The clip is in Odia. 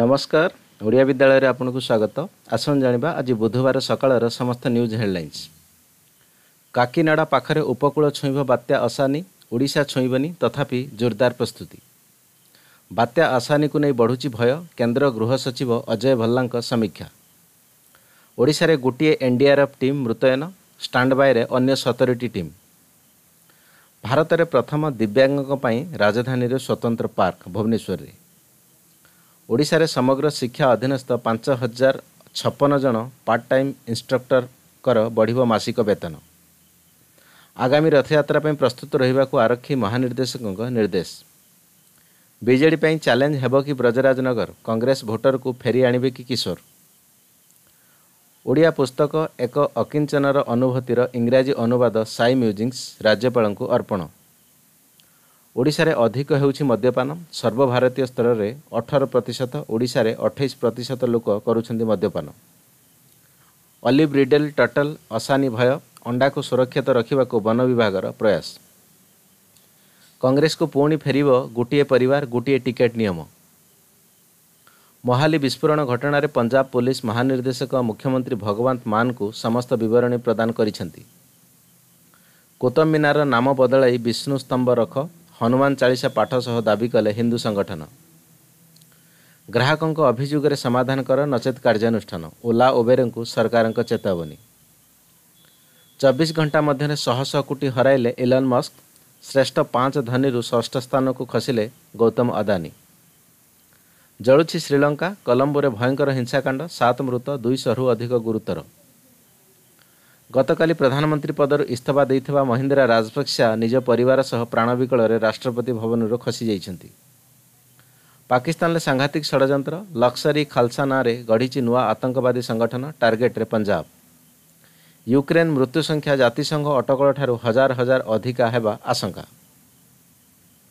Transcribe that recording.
ନମସ୍କାର ଓଡ଼ିଆ ବିଦ୍ୟାଳୟରେ ଆପଣଙ୍କୁ ସ୍ୱାଗତ ଆସନ୍ତୁ ଜାଣିବା ଆଜି ବୁଧବାର ସକାଳର ସମସ୍ତ ନ୍ୟୁଜ୍ ହେଡ଼ଲାଇନ୍ସ କାକିନାଡ଼ା ପାଖରେ ଉପକୂଳ ଛୁଇଁବ ବାତ୍ୟା ଅସାନୀ ଓଡ଼ିଶା ଛୁଇଁବନି ତଥାପି ଜୋରଦାର ପ୍ରସ୍ତୁତି ବାତ୍ୟା ଅସାନୀକୁ ନେଇ ବଢ଼ୁଛି ଭୟ କେନ୍ଦ୍ର ଗୃହ ସଚିବ ଅଜୟ ଭଲ୍ଲାଙ୍କ ସମୀକ୍ଷା ଓଡ଼ିଶାରେ ଗୋଟିଏ ଏନ୍ଡିଆର୍ଏଫ୍ ଟିମ୍ ମୃତୟନ ଷ୍ଟାଣ୍ଡବାଇରେ ଅନ୍ୟ ସତରଟି ଟିମ୍ ଭାରତରେ ପ୍ରଥମ ଦିବ୍ୟାଙ୍ଗଙ୍କ ପାଇଁ ରାଜଧାନୀରେ ସ୍ୱତନ୍ତ୍ର ପାର୍କ ଭୁବନେଶ୍ୱରରେ ଓଡ଼ିଶାରେ ସମଗ୍ର ଶିକ୍ଷା ଅଧୀନସ୍ଥ ପାଞ୍ଚ ହଜାର ଛପନ ଜଣ ପାର୍ଟ ଟାଇମ୍ ଇନ୍ସଟ୍ରକ୍ଟରଙ୍କର ବଢ଼ିବ ମାସିକ ବେତନ ଆଗାମୀ ରଥଯାତ୍ରା ପାଇଁ ପ୍ରସ୍ତୁତ ରହିବାକୁ ଆରକ୍ଷୀ ମହାନିର୍ଦ୍ଦେଶକଙ୍କ ନିର୍ଦ୍ଦେଶ ବିଜେଡ଼ି ପାଇଁ ଚ୍ୟାଲେଞ୍ଜ ହେବ କି ବ୍ରଜରାଜନଗର କଂଗ୍ରେସ ଭୋଟରକୁ ଫେରି ଆଣିବେ କି କିଶୋର ଓଡ଼ିଆ ପୁସ୍ତକ ଏକ ଅକିଞ୍ଚନର ଅନୁଭୂତିର ଇଂରାଜୀ ଅନୁବାଦ ସାଇ ମ୍ୟୁଜିକ୍ସ ରାଜ୍ୟପାଳଙ୍କୁ ଅର୍ପଣ ଓଡ଼ିଶାରେ ଅଧିକ ହେଉଛି ମଦ୍ୟପାନ ସର୍ବଭାରତୀୟ ସ୍ତରରେ ଅଠର ପ୍ରତିଶତ ଓଡ଼ିଶାରେ ଅଠେଇଶ ପ୍ରତିଶତ ଲୋକ କରୁଛନ୍ତି ମଦ୍ୟପାନ ଅଲିଭ୍ ରିଡେଲ୍ ଟଟଲ୍ ଅସାନୀ ଭୟ ଅଣ୍ଡାକୁ ସୁରକ୍ଷିତ ରଖିବାକୁ ବନ ବିଭାଗର ପ୍ରୟାସ କଂଗ୍ରେସକୁ ପୁଣି ଫେରିବ ଗୋଟିଏ ପରିବାର ଗୋଟିଏ ଟିକେଟ୍ ନିୟମ ମହାଲି ବିସ୍ଫୋରଣ ଘଟଣାରେ ପଞ୍ଜାବ ପୁଲିସ୍ ମହାନିର୍ଦ୍ଦେଶକ ମୁଖ୍ୟମନ୍ତ୍ରୀ ଭଗବନ୍ତ ମାନ୍ଙ୍କୁ ସମସ୍ତ ବିବରଣୀ ପ୍ରଦାନ କରିଛନ୍ତି କୁତମିନାର ନାମ ବଦଳାଇ ବିଷ୍ଣୁ ସ୍ତମ୍ଭ ରଖ ହନୁମାନ ଚାଳିଶା ପାଠ ସହ ଦାବି କଲେ ହିନ୍ଦୁ ସଂଗଠନ ଗ୍ରାହକଙ୍କ ଅଭିଯୋଗରେ ସମାଧାନ କର ନଚେତ କାର୍ଯ୍ୟାନୁଷ୍ଠାନ ଓଲା ଓବେରଙ୍କୁ ସରକାରଙ୍କ ଚେତାବନୀ ଚବିଶ ଘଣ୍ଟା ମଧ୍ୟରେ ଶହଶହ କୋଟି ହରାଇଲେ ଇଲନ୍ ମସ୍କ ଶ୍ରେଷ୍ଠ ପାଞ୍ଚ ଧନୀରୁ ଷଷ୍ଠ ସ୍ଥାନକୁ ଖସିଲେ ଗୌତମ ଅଦାନୀ ଜଳୁଛି ଶ୍ରୀଲଙ୍କା କଲମ୍ବୋରେ ଭୟଙ୍କର ହିଂସାକାଣ୍ଡ ସାତ ମୃତ ଦୁଇଶହରୁ ଅଧିକ ଗୁରୁତର ଗତକାଲି ପ୍ରଧାନମନ୍ତ୍ରୀ ପଦରୁ ଇସ୍ତଫା ଦେଇଥିବା ମହିନ୍ଦ୍ରା ରାଜପକ୍ଷା ନିଜ ପରିବାର ସହ ପ୍ରାଣ ବିକଳରେ ରାଷ୍ଟ୍ରପତି ଭବନରୁ ଖସିଯାଇଛନ୍ତି ପାକିସ୍ତାନରେ ସାଂଘାତିକ ଷଡ଼ଯନ୍ତ୍ର ଲକ୍ସରୀ ଖାଲସା ନାଁରେ ଗଢ଼ିଛି ନୂଆ ଆତଙ୍କବାଦୀ ସଂଗଠନ ଟାର୍ଗେଟ୍ରେ ପଞ୍ଜାବ ୟୁକ୍ରେନ୍ ମୃତ୍ୟୁ ସଂଖ୍ୟା ଜାତିସଂଘ ଅଟକଳଠାରୁ ହଜାର ହଜାର ଅଧିକା ହେବା ଆଶଙ୍କା